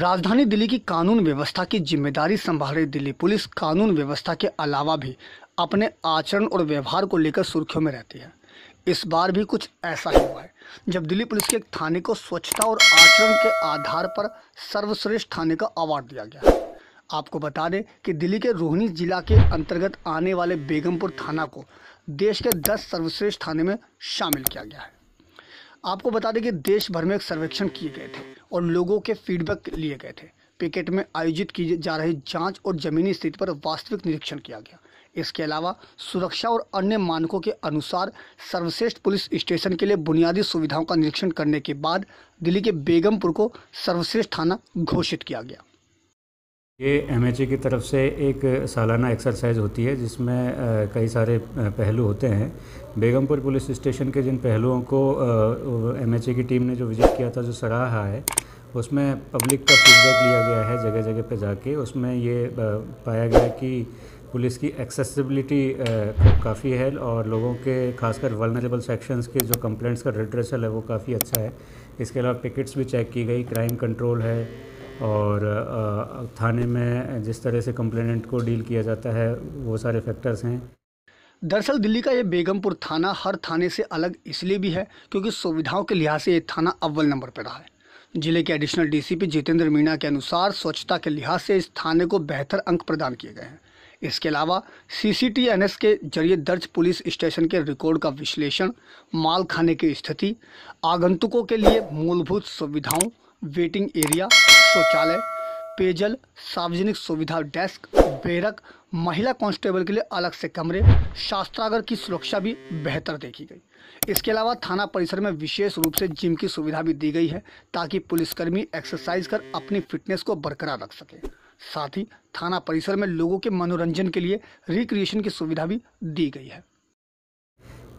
राजधानी दिल्ली की कानून व्यवस्था की जिम्मेदारी संभाल रही दिल्ली पुलिस कानून व्यवस्था के अलावा भी अपने आचरण और व्यवहार को लेकर सुर्खियों में रहती है इस बार भी कुछ ऐसा ही हुआ है जब दिल्ली पुलिस के एक थाने को स्वच्छता और आचरण के आधार पर सर्वश्रेष्ठ थाने का अवार्ड दिया गया आपको बता दें कि दिल्ली के रोहिणी जिला के अंतर्गत आने वाले बेगमपुर थाना को देश के 10 सर्वश्रेष्ठ थाने में शामिल किया गया है आपको बता दें कि देश भर में एक सर्वेक्षण किए गए थे और लोगों के फीडबैक लिए गए थे पिकेट में आयोजित की जा रही जांच और जमीनी स्थिति पर वास्तविक निरीक्षण किया गया इसके अलावा सुरक्षा और अन्य मानकों के अनुसार सर्वश्रेष्ठ पुलिस स्टेशन के लिए बुनियादी सुविधाओं का निरीक्षण करने के बाद दिल्ली के बेगमपुर को सर्वश्रेष्ठ थाना घोषित किया गया ये एम की तरफ से एक सालाना एक्सरसाइज होती है जिसमें कई सारे पहलू होते हैं बेगमपुर पुलिस स्टेशन के जिन पहलुओं को एम की टीम ने जो विजिट किया था जो सराहा है उसमें पब्लिक का फीडबैक लिया गया है जगह जगह पे जाके उसमें ये पाया गया कि पुलिस की एक्सेसिबिलिटी काफ़ी है और लोगों के खासकर वलनरेबल सेक्शंस के जो कंप्लेंट्स का रिड्रेसल है वो काफ़ी अच्छा है इसके अलावा पिकेट्स भी चेक की गई क्राइम कंट्रोल है और थाने में जिस तरह से कंप्लेनेंट को डील किया जाता है वो सारे फैक्टर्स हैं दरअसल दिल्ली का ये बेगमपुर थाना हर थाने से अलग इसलिए भी है क्योंकि सुविधाओं के लिहाज से ये थाना अव्वल नंबर पर रहा है जिले के एडिशनल डीसीपी जितेंद्र मीणा के अनुसार स्वच्छता के लिहाज से इस थाने को बेहतर अंक प्रदान किए गए हैं इसके अलावा सीसीटीएनएस के जरिए दर्ज पुलिस स्टेशन के रिकॉर्ड का विश्लेषण माल खाने की स्थिति आगंतुकों के लिए मूलभूत सुविधाओं वेटिंग एरिया शौचालय पेयजल सार्वजनिक सुविधा डेस्क बैरक महिला कांस्टेबल के लिए अलग से कमरे शास्त्रागर की सुरक्षा भी बेहतर देखी गई इसके अलावा थाना परिसर में विशेष रूप से जिम की सुविधा भी दी गई है ताकि पुलिसकर्मी एक्सरसाइज कर अपनी फिटनेस को बरकरार रख सके साथ ही थाना परिसर में लोगों के मनोरंजन के लिए रिक्रिएशन की सुविधा भी दी गई है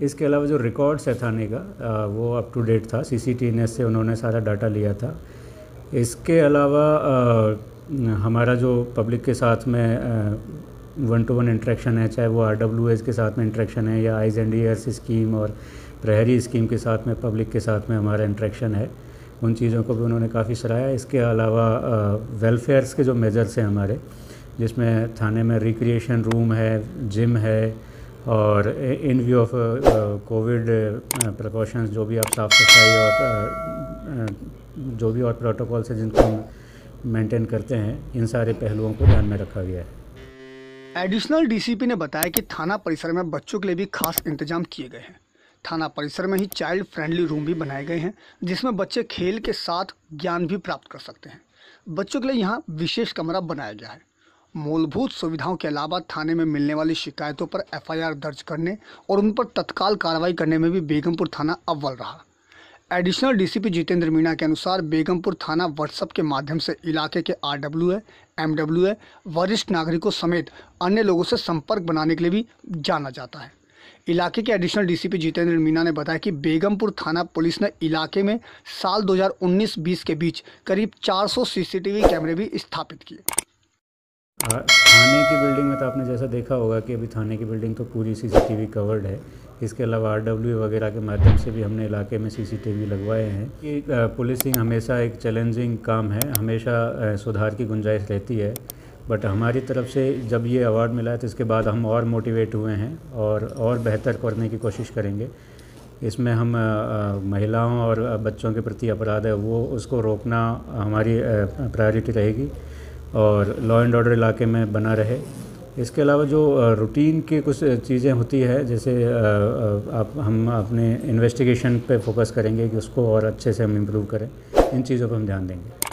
इसके अलावा जो रिकॉर्ड्स है थाने का वो अप टू डेट था सी से उन्होंने सारा डाटा लिया था इसके अलावा हमारा जो पब्लिक के साथ में वन टू वन इंट्रैक्शन है चाहे वो आर डब्ल्यू एस के साथ में इंट्रैक्शन है या आइज एंड ईयर्स स्कीम और प्रहरी स्कीम के साथ में पब्लिक के साथ में हमारा इंट्रैक्शन है उन चीज़ों को भी उन्होंने काफ़ी सराहा इसके अलावा वेलफेयर्स के जो मेजर्स हैं हमारे जिसमें थाने में रिक्रिएशन रूम है जिम है और in view of covid precautions जो भी आप साफ़ सफाई और uh, uh, जो भी और प्रोटोकॉल्स हैं जिनको हम मेंटेन करते हैं इन सारे पहलुओं को ध्यान में रखा गया है एडिशनल डीसीपी ने बताया कि थाना परिसर में बच्चों के लिए भी खास इंतजाम किए गए हैं थाना परिसर में ही चाइल्ड फ्रेंडली रूम भी बनाए गए हैं जिसमें बच्चे खेल के साथ ज्ञान भी प्राप्त कर सकते हैं बच्चों के लिए यहाँ विशेष कमरा बनाया गया है मूलभूत सुविधाओं के अलावा थाने में मिलने वाली शिकायतों पर एफआईआर दर्ज करने और उन पर तत्काल कार्रवाई करने में भी बेगमपुर थाना अव्वल रहा एडिशनल डीसीपी जितेंद्र मीणा के अनुसार बेगमपुर थाना व्हाट्सएप के माध्यम से इलाके के R W A M W A वरिष्ठ नागरिकों समेत अन्य लोगों से संपर्क बनाने के लिए भी जाना जाता है इलाके के एडिशनल डीसीपी जितेंद्र मीणा ने बताया कि बेगमपुर थाना पुलिस ने इलाके में साल 2019-20 के बीच करीब 400 सीसीटीवी कैमरे भी स्थापित किए थाने की बिल्डिंग में तो आपने जैसा देखा होगा कि अभी थाने की बिल्डिंग तो पूरी सीसीटीवी कवर्ड है इसके अलावा आर वगैरह के माध्यम से भी हमने इलाके में सीसीटीवी लगवाए हैं कि पुलिसिंग हमेशा एक चैलेंजिंग काम है हमेशा सुधार की गुंजाइश रहती है बट हमारी तरफ से जब ये अवार्ड मिला है तो इसके बाद हम और मोटिवेट हुए हैं और और बेहतर करने की कोशिश करेंगे इसमें हम महिलाओं और बच्चों के प्रति अपराध है वो उसको रोकना हमारी प्रायोरिटी रहेगी और लॉ एंड ऑर्डर इलाके में बना रहे इसके अलावा जो रूटीन की कुछ चीज़ें होती है जैसे आप हम अपने इन्वेस्टिगेशन पे फोकस करेंगे कि उसको और अच्छे से हम इम्प्रूव करें इन चीज़ों पर हम ध्यान देंगे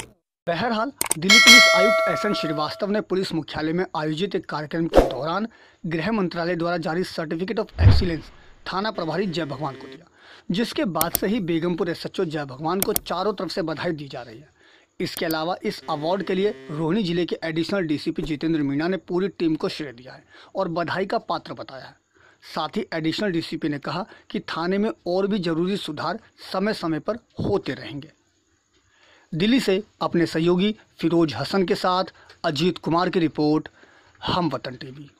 बहरहाल दिल्ली पुलिस आयुक्त एस एन श्रीवास्तव ने पुलिस मुख्यालय में आयोजित एक कार्यक्रम के दौरान गृह मंत्रालय द्वारा जारी सर्टिफिकेट ऑफ एक्सीलेंस थाना प्रभारी जय भगवान को दिया जिसके बाद से ही बेगमपुर एस एच जय भगवान को चारों तरफ से बधाई दी जा रही है इसके अलावा इस अवार्ड के लिए रोहिणी जिले के एडिशनल डीसीपी जितेंद्र मीणा ने पूरी टीम को श्रेय दिया है और बधाई का पात्र बताया है साथ ही एडिशनल डीसीपी ने कहा कि थाने में और भी जरूरी सुधार समय समय पर होते रहेंगे दिल्ली से अपने सहयोगी फिरोज हसन के साथ अजीत कुमार की रिपोर्ट हम वतन टीवी